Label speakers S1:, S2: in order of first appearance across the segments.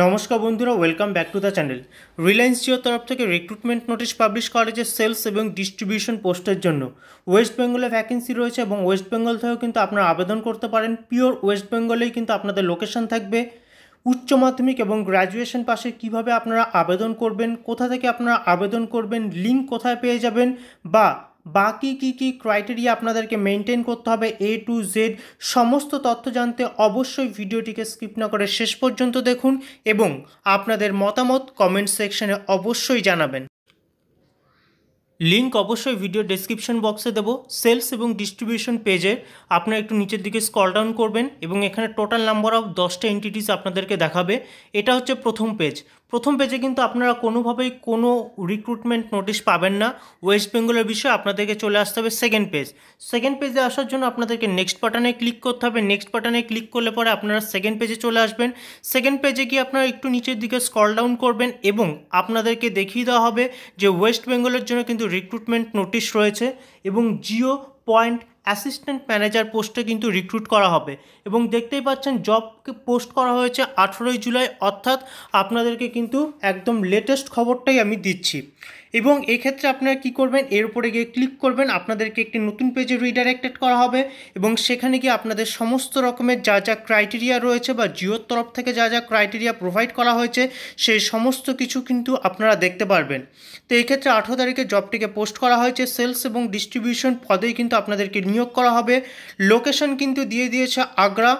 S1: নমস্কার বন্ধুরা welcome back to the channel Reliance জিওর তরফ থেকে রিক্রুটমেন্ট নোটিশ পাবলিশ করা হয়েছে সেলস এবং ডিস্ট্রিবিউশন পোস্টের জন্য ওয়েস্ট বেঙ্গলে ভ্যাকেন্সি রয়েছে এবং ওয়েস্ট বেঙ্গল থেকেও কিন্তু আপনারা আবেদন করতে পারেন পিওর ওয়েস্ট বেঙ্গলেই কিন্তু আপনাদের লোকেশন থাকবে উচ্চ মাধ্যমিক এবং গ্র্যাজুয়েশন পাশে কিভাবে আপনারা আবেদন করবেন কোথা থেকে আপনারা আবেদন করবেন লিঙ্ক কোথায় পেয়ে যাবেন বা বাকি কি কি ক্রাইটেরিয়া আপনাদেরকে মেনটেন করতে হবে এ টু জেড সমস্ত তথ্য জানতে অবশ্যই ভিডিওটিকে স্কিপ না করে শেষ পর্যন্ত দেখুন এবং আপনাদের মতামত কমেন্ট সেকশনে অবশ্যই জানাবেন লিঙ্ক অবশ্যই ভিডিও ডেসক্রিপশন বক্সে দেবো সেলস এবং ডিস্ট্রিবিউশন পেজের আপনারা একটু নিচের দিকে স্কল ডাউন করবেন এবং এখানে টোটাল নাম্বার অফ দশটা এন্টিটিস আপনাদেরকে দেখাবে এটা হচ্ছে প্রথম পেজ প্রথম পেজে কিন্তু আপনারা কোনোভাবেই কোনো রিক্রুটমেন্ট নোটিশ পাবেন না ওয়েস্ট বেঙ্গলের বিষয়ে আপনাদেরকে চলে আসতে হবে সেকেন্ড পেজ সেকেন্ড পেজে আসার জন্য আপনাদেরকে নেক্সট বাটনে ক্লিক করতে হবে নেক্সট বাটনে ক্লিক করলে পরে আপনারা সেকেন্ড পেজে চলে আসবেন সেকেন্ড পেজে গিয়ে আপনারা একটু নিচের দিকে স্কল ডাউন করবেন এবং আপনাদেরকে দেখিয়ে দেওয়া হবে যে ওয়েস্ট বেঙ্গলের জন্য কিন্তু রিক্রুটমেন্ট নোটিশ রয়েছে এবং জিও পয়েন্ট অ্যাসিস্ট্যান্ট ম্যানেজার পোস্টে কিন্তু রিক্রুট করা হবে এবং দেখতেই পাচ্ছেন জবকে পোস্ট করা হয়েছে আঠেরোই জুলাই অর্থাৎ আপনাদেরকে কিন্তু একদম লেটেস্ট খবরটাই আমি দিচ্ছি এবং এক্ষেত্রে আপনারা কি করবেন এর উপরে গিয়ে ক্লিক করবেন আপনাদেরকে একটি নতুন পেজে রিডাইরেক্টেড করা হবে এবং সেখানে গিয়ে আপনাদের সমস্ত রকমের যা যা ক্রাইটেরিয়া রয়েছে বা জিওর তরফ থেকে যা যা ক্রাইটেরিয়া প্রোভাইড করা হয়েছে সেই সমস্ত কিছু কিন্তু আপনারা দেখতে পারবেন তো এক্ষেত্রে আঠেরো তারিখে জবটিকে পোস্ট করা হয়েছে সেলস এবং ডিস্ট্রিবিউশন পদেই কিন্তু আপনাদেরকে নিয়োগ করা হবে লোকেশন কিন্তু দিয়ে দিয়েছে আগ্রা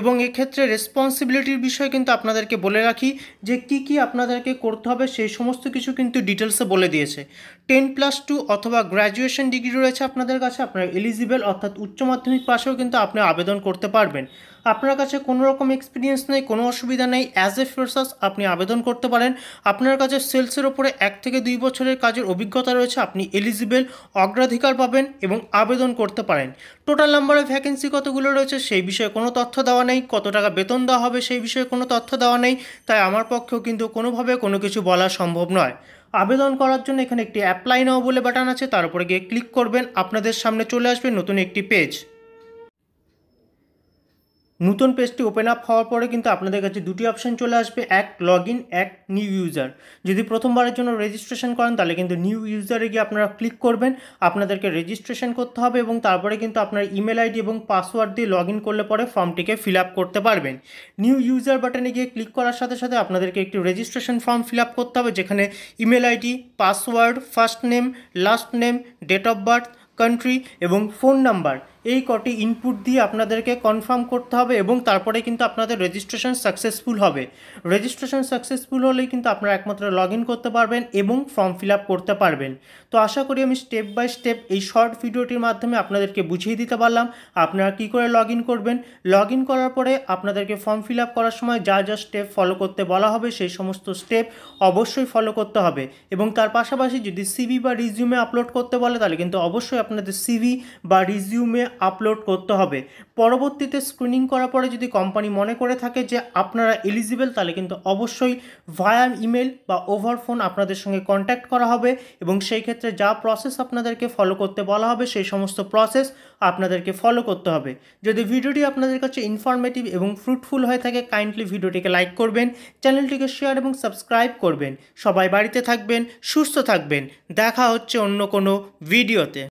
S1: এবং এক্ষেত্রে রেসপন্সিবিলিটির বিষয়ে কিন্তু আপনাদেরকে বলে রাখি যে কি কি আপনাদেরকে করতে হবে সেই সমস্ত কিছু কিন্তু ডিটেলসে বলে দিয়ে দিয়েছে টেন প্লাস টু অথবা গ্র্যাজুয়েশন ডিগ্রি রয়েছে আপনাদের কাছে আপনারা এলিজিবেল অর্থাৎ উচ্চ মাধ্যমিক পাশেও কিন্তু আপনি আবেদন করতে পারবেন আপনার কাছে কোনো রকম এক্সপিরিয়েন্স নেই কোনো অসুবিধা নেই অ্যাজ এ ফ্রেশার্স আপনি আবেদন করতে পারেন আপনার কাছে সেলসের ওপরে এক থেকে দুই বছরের কাজের অভিজ্ঞতা রয়েছে আপনি এলিজিবেল অগ্রাধিকার পাবেন এবং আবেদন করতে পারেন টোটাল নাম্বারে ভ্যাকেন্সি কতগুলো রয়েছে সেই বিষয়ে কোনো তথ্য দেওয়া নেই কত টাকা বেতন দেওয়া হবে সেই বিষয়ে কোনো তথ্য দেওয়া নেই তাই আমার পক্ষেও কিন্তু কোনোভাবে কোনো কিছু বলা সম্ভব নয় আবেদন করার জন্য এখানে একটি অ্যাপ্লাই নাও বলে বাটান আছে তার উপরে গিয়ে ক্লিক করবেন আপনাদের সামনে চলে আসবে নতুন একটি পেজ নতুন পেজটি ওপেন আপ হওয়ার পরে কিন্তু আপনাদের কাছে দুটি অপশান চলে আসবে এক লগ ইন এক নিউ ইউজার যদি প্রথমবারের জন্য রেজিস্ট্রেশন করেন তাহলে কিন্তু নিউ ইউজারে গিয়ে আপনারা ক্লিক করবেন আপনাদেরকে রেজিস্ট্রেশন করতে হবে এবং তারপরে কিন্তু আপনার ইমেল আইডি এবং পাসওয়ার্ড দিয়ে লগ ইন করলে পরে ফর্মটিকে ফিল আপ করতে পারবেন নিউ ইউজার বাটনে গিয়ে ক্লিক করার সাথে সাথে আপনাদেরকে একটি রেজিস্ট্রেশন ফর্ম ফিল আপ করতে হবে যেখানে email ID password first name last name date of birth country এবং ফোন নাম্বার এই কটি ইনপুট দিয়ে আপনাদেরকে কনফার্ম করতে হবে এবং তারপরে কিন্তু আপনাদের রেজিস্ট্রেশন সাকসেসফুল হবে রেজিস্ট্রেশন সাকসেসফুল হলেই কিন্তু আপনারা একমাত্র লগ করতে পারবেন এবং ফর্ম ফিল করতে পারবেন তো আশা করি আমি স্টেপ বাই স্টেপ এই শর্ট ভিডিওটির মাধ্যমে আপনাদেরকে বুঝিয়ে দিতে পারলাম আপনারা কি করে লগ করবেন লগ করার পরে আপনাদেরকে ফর্ম ফিল করার সময় যা যা স্টেপ ফলো করতে বলা হবে সেই সমস্ত স্টেপ অবশ্যই ফলো করতে হবে এবং তার পাশাপাশি যদি সিভি বা রিজিউমে আপলোড করতে বলে তাহলে কিন্তু অবশ্যই আপনাদের সিভি বা রিজিউমে আপলোড করতে হবে পরবর্তীতে স্ক্রিনিং করার পরে যদি কোম্পানি মনে করে থাকে যে আপনারা এলিজিবল তাহলে কিন্তু অবশ্যই ভায়া ইমেল বা ওভার ফোন আপনাদের সঙ্গে কন্ট্যাক্ট করা হবে এবং সেই ক্ষেত্রে যা প্রসেস আপনাদেরকে ফলো করতে বলা হবে সেই সমস্ত প্রসেস আপনাদেরকে ফলো করতে হবে যদি ভিডিওটি আপনাদের কাছে ইনফরমেটিভ এবং ফ্রুটফুল হয়ে থাকে কাইন্ডলি ভিডিওটিকে লাইক করবেন চ্যানেলটিকে শেয়ার এবং সাবস্ক্রাইব করবেন সবাই বাড়িতে থাকবেন সুস্থ থাকবেন দেখা হচ্ছে অন্য কোনো ভিডিওতে